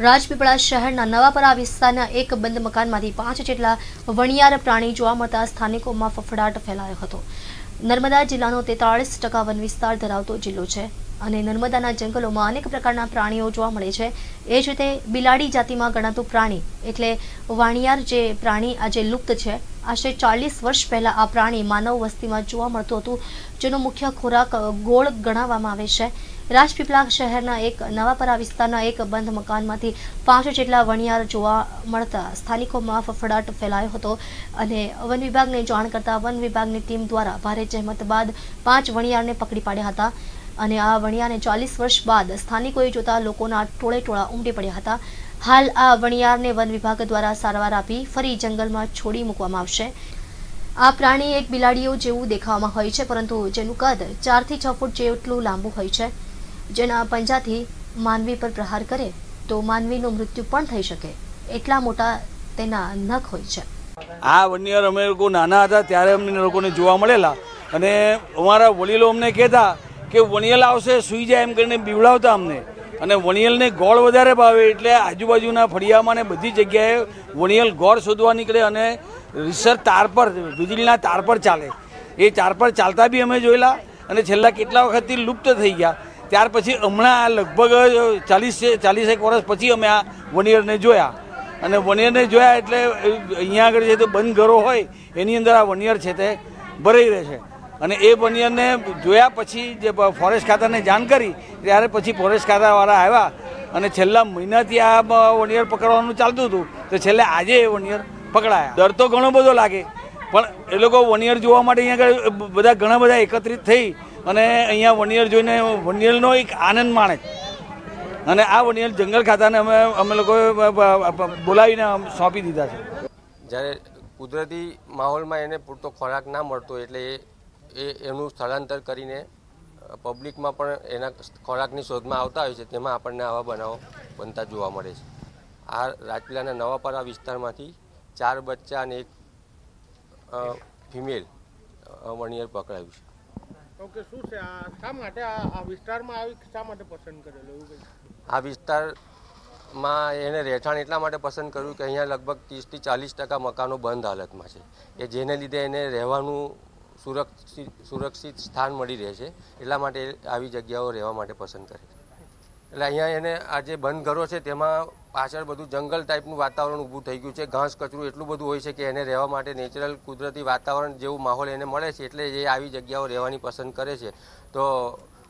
રાજપીપળા શહેરના નવાપરા વિસ્તારના એક બંધ મકાનમાંથી પાંચ જેટલા વણિયાર પ્રાણી જોવા મળતા સ્થાનિકોમાં ફફડાટ ફેલાયો હતો નર્મદા જિલ્લાનો તેતાળીસ ટકા વન વિસ્તાર ધરાવતો જિલ્લો છે અને નર્મદાના જંગલોમાં અનેક પ્રકારના પ્રાણીઓ જોવા મળે છે એ જ રીતે બિલાડી જાતિમાં ગણાતું પ્રાણી એટલે વાણિયાર જે પ્રાણી આજે લુપ્ત છે આશરે ચાલીસ વર્ષ પહેલાં આ પ્રાણી માનવ વસ્તીમાં જોવા મળતું હતું જેનો મુખ્ય ખોરાક ગોળ ગણાવવામાં આવે છે રાજપીપળા શહેરના એક નવાપરા વિસ્તારના એક બંધ મકાનમાંથી પાંચ જેટલા વણિયાર જોવા મળતા સ્થાનિકોમાં ફફડાટ ફેલાયો હતો અને વન વિભાગને જાણ કરતા વન વિભાગની ટીમ દ્વારા ભારે જહેમત બાદ પાંચ વણિયારને પકડી પાડ્યા હતા અને આ વણિયારને ચાલીસ વર્ષ બાદ સ્થાનિકોએ જોતા લોકોના ટોળે ટોળા ઉમટી પડ્યા હતા હાલ આ વણિયારને વન વિભાગ દ્વારા સારવાર આપી ફરી જંગલમાં છોડી મૂકવામાં આવશે આ પ્રાણી એક બિલાડીઓ જેવું દેખાવામાં હોય છે પરંતુ જેનું કદ ચારથી છ ફૂટ જેટલું લાંબુ હોય છે જેના પંજાથી માનવી પર પ્રહાર કરે તો માનવીનું મૃત્યુ પણ થઈ શકે એટલા મોટા તેના નખ હોય છે આ વન્યર અમે લોકો નાના હતા ત્યારે અમને લોકોને જોવા મળેલા અને અમારા વડીલો અમને કહેતા કે વણિયલ આવશે સૂઈ જાય એમ કરીને બીવડાવતા અમને અને વણિયલને ગોળ વધારે ભાવે એટલે આજુબાજુના ફળિયામાં ને બધી જગ્યાએ વણિયલ ગોળ શોધવા નીકળે અને રિસર તાર પર વીજળીના તાર પર ચાલે એ તાર પર ચાલતા બી અમે જોયેલા અને છેલ્લા કેટલા વખતથી લુપ્ત થઈ ગયા ત્યાર પછી હમણાં લગભગ ચાલીસ ચાલીસેક વર્ષ પછી અમે આ વનિયરને જોયા અને વનિયરને જોયા એટલે અહીંયા આગળ જે બંધ ઘરો હોય એની અંદર આ વનિયર છે તે ભરાઈ રહે છે અને એ વનિયરને જોયા પછી જે ફોરેસ્ટ ખાતાને જાણ કરી ત્યારે પછી ફોરેસ્ટ ખાતાવાળા આવ્યા અને છેલ્લા મહિનાથી આ વનિયર પકડવાનું ચાલતું હતું તો છેલ્લે આજે એ વનિયર પકડાયા ડર તો ઘણો બધો લાગે પણ એ લોકો વનિયર જોવા માટે અહીંયા આગળ બધા ઘણા બધા એકત્રિત થઈ અને અહીંયા વનિયર જોઈને વનિયરનો એક આનંદ માણે અને આ વનિયર જંગલ ખાતાને અમે અમે લોકોએ બોલાવીને સોંપી દીધા છે જ્યારે કુદરતી માહોલમાં એને પૂરતો ખોરાક ના મળતો એટલે એ એનું સ્થળાંતર કરીને પબ્લિકમાં પણ એના ખોરાકની શોધમાં આવતા હોય છે તેમાં આપણને આવા બનાવો બનતા જોવા મળે છે આ રાજપીલાના નવાપરા વિસ્તારમાંથી ચાર બચ્ચા અને એક ફિમેલ વણિયર પકડાયું છે ઓકે શું છે આ શા માટે આ વિસ્તારમાં આવી શા માટે પસંદ કરેલો આ વિસ્તારમાં એને રહેઠાણ એટલા માટે પસંદ કર્યું કે અહીંયા લગભગ ત્રીસથી ચાલીસ ટકા મકાનો બંધ હાલતમાં છે કે જેને લીધે એને રહેવાનું સુરક્ષિત સુરક્ષિત સ્થાન મળી રહે છે એટલા માટે આવી જગ્યાઓ રહેવા માટે પસંદ કરે છે એટલે અહીંયા એને આ જે બંધ ઘરો છે તેમાં પાછળ બધું જંગલ ટાઈપનું વાતાવરણ ઊભું થઈ ગયું છે ઘાસ કચરું એટલું બધું હોય છે કે એને રહેવા માટે નેચરલ કુદરતી વાતાવરણ જેવું માહોલ એને મળે છે એટલે એ આવી જગ્યાઓ રહેવાની પસંદ કરે છે તો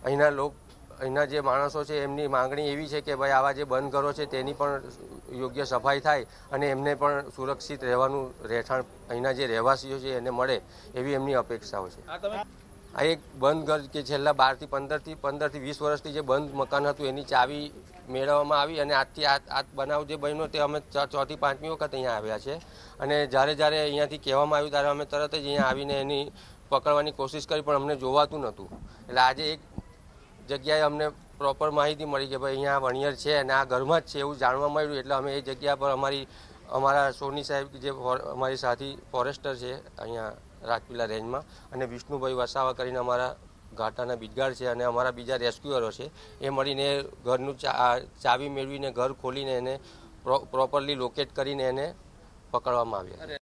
અહીંના લોક અહીંના જે માણસો છે એમની માંગણી એવી છે કે ભાઈ આવા જે બંધ ઘરો છે તેની પણ યોગ્ય સફાઈ થાય અને એમને પણ સુરક્ષિત રહેવાનું રહેઠાણ અહીંના જે રહેવાસીઓ છે એને મળે એવી એમની અપેક્ષાઓ છે આ એક બંધ ઘર કે છેલ્લા બારથી પંદરથી પંદરથી વીસ વર્ષથી જે બંધ મકાન હતું એની ચાવી મેળવવામાં આવી અને આજથી આ બનાવ જે બન્યો તે અમે ચોથી પાંચમી વખત અહીંયા આવ્યા છે અને જ્યારે જ્યારે અહીંયાથી કહેવામાં આવ્યું ત્યારે અમે તરત જ અહીંયા આવીને એની પકડવાની કોશિશ કરી પણ અમને જોવાતું નહોતું એટલે આજે એક જગ્યાએ અમને પ્રોપર માહિતી મળી કે ભાઈ અહીંયા વણિયર છે અને આ ઘરમાં જ છે એવું જાણવા મળ્યું એટલે અમે એ જગ્યા પર અમારી અમારા સોની સાહેબ જે અમારી સાથી ફોરેસ્ટર છે અહીંયા રાજપીલા રેન્જમાં અને વિષ્ણુભાઈ વસાવા કરીને અમારા ઘાટાના બીજગાડ છે અને અમારા બીજા રેસ્ક્યુઅરો છે એ મળીને ઘરનું ચાવી મેળવીને ઘર ખોલીને એને પ્રોપરલી લોકેટ કરીને એને પકડવામાં આવ્યા